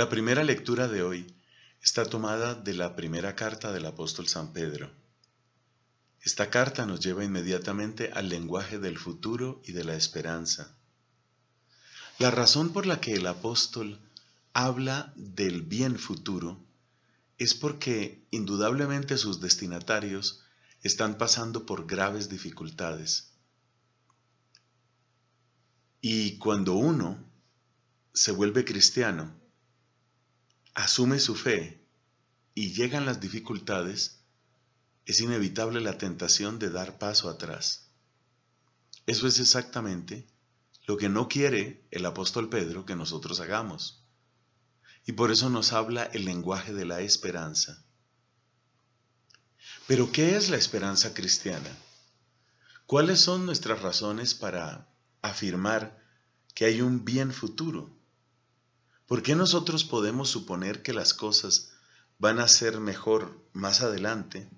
La primera lectura de hoy está tomada de la primera carta del apóstol San Pedro. Esta carta nos lleva inmediatamente al lenguaje del futuro y de la esperanza. La razón por la que el apóstol habla del bien futuro es porque indudablemente sus destinatarios están pasando por graves dificultades. Y cuando uno se vuelve cristiano, asume su fe y llegan las dificultades, es inevitable la tentación de dar paso atrás. Eso es exactamente lo que no quiere el apóstol Pedro que nosotros hagamos. Y por eso nos habla el lenguaje de la esperanza. Pero ¿qué es la esperanza cristiana? ¿Cuáles son nuestras razones para afirmar que hay un bien futuro? ¿Por qué nosotros podemos suponer que las cosas van a ser mejor más adelante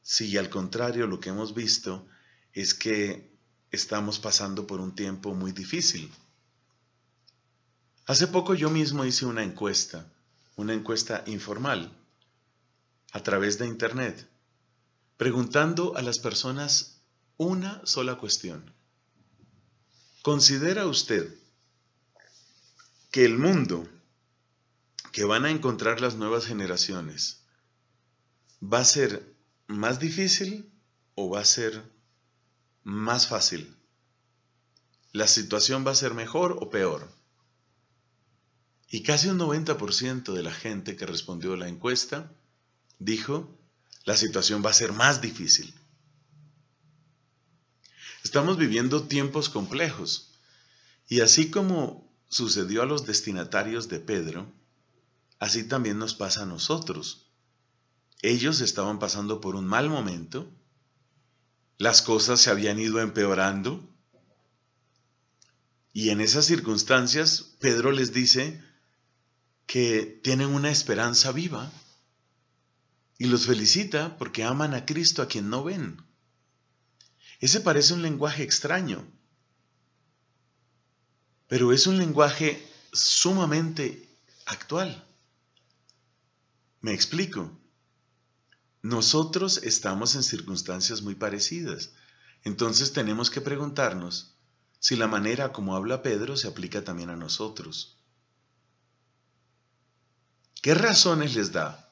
si al contrario lo que hemos visto es que estamos pasando por un tiempo muy difícil? Hace poco yo mismo hice una encuesta, una encuesta informal, a través de Internet, preguntando a las personas una sola cuestión. ¿Considera usted que el mundo que van a encontrar las nuevas generaciones va a ser más difícil o va a ser más fácil? ¿La situación va a ser mejor o peor? Y casi un 90% de la gente que respondió a la encuesta dijo, la situación va a ser más difícil. Estamos viviendo tiempos complejos. Y así como sucedió a los destinatarios de Pedro, así también nos pasa a nosotros. Ellos estaban pasando por un mal momento, las cosas se habían ido empeorando, y en esas circunstancias Pedro les dice que tienen una esperanza viva y los felicita porque aman a Cristo a quien no ven. Ese parece un lenguaje extraño, pero es un lenguaje sumamente actual. Me explico. Nosotros estamos en circunstancias muy parecidas, entonces tenemos que preguntarnos si la manera como habla Pedro se aplica también a nosotros. ¿Qué razones les da?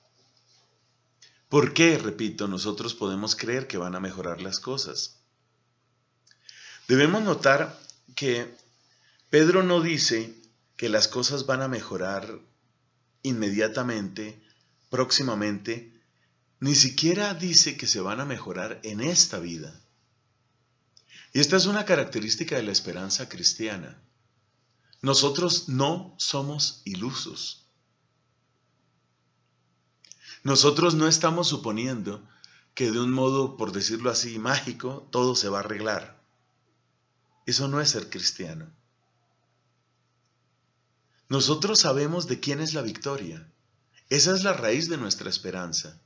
¿Por qué, repito, nosotros podemos creer que van a mejorar las cosas? Debemos notar que Pedro no dice que las cosas van a mejorar inmediatamente, próximamente, ni siquiera dice que se van a mejorar en esta vida. Y esta es una característica de la esperanza cristiana. Nosotros no somos ilusos. Nosotros no estamos suponiendo que de un modo, por decirlo así, mágico, todo se va a arreglar. Eso no es ser cristiano. Nosotros sabemos de quién es la victoria. Esa es la raíz de nuestra esperanza.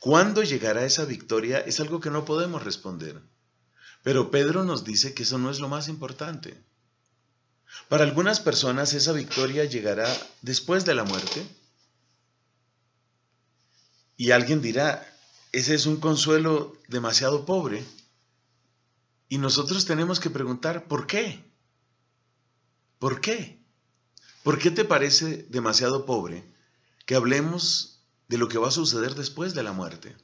¿Cuándo llegará esa victoria? Es algo que no podemos responder. Pero Pedro nos dice que eso no es lo más importante. Para algunas personas esa victoria llegará después de la muerte. Y alguien dirá, ese es un consuelo demasiado pobre. Y nosotros tenemos que preguntar, ¿por qué? ¿Por qué? ¿Por qué te parece demasiado pobre que hablemos de lo que va a suceder después de la muerte?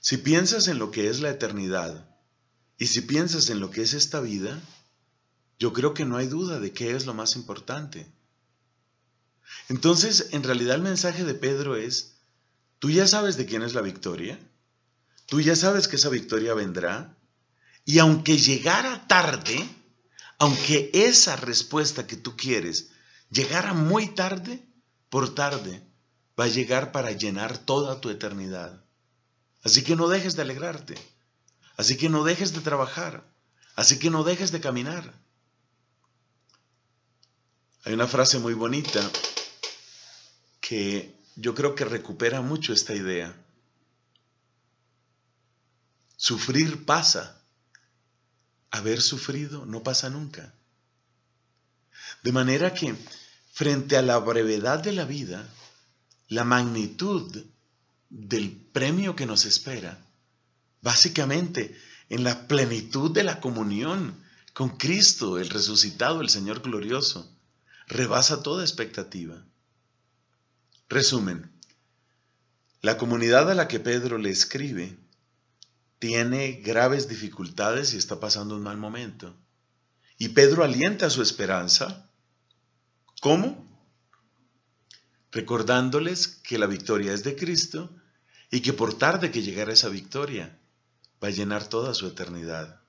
Si piensas en lo que es la eternidad y si piensas en lo que es esta vida, yo creo que no hay duda de qué es lo más importante. Entonces, en realidad el mensaje de Pedro es, tú ya sabes de quién es la victoria, tú ya sabes que esa victoria vendrá, y aunque llegara tarde, aunque esa respuesta que tú quieres llegara muy tarde, por tarde va a llegar para llenar toda tu eternidad. Así que no dejes de alegrarte, así que no dejes de trabajar, así que no dejes de caminar. Hay una frase muy bonita que yo creo que recupera mucho esta idea. Sufrir pasa, haber sufrido no pasa nunca. De manera que, frente a la brevedad de la vida, la magnitud del premio que nos espera, básicamente en la plenitud de la comunión con Cristo, el resucitado, el Señor glorioso, rebasa toda expectativa. Resumen, la comunidad a la que Pedro le escribe tiene graves dificultades y está pasando un mal momento. Y Pedro alienta su esperanza. ¿Cómo? Recordándoles que la victoria es de Cristo y que por tarde que llegara esa victoria va a llenar toda su eternidad.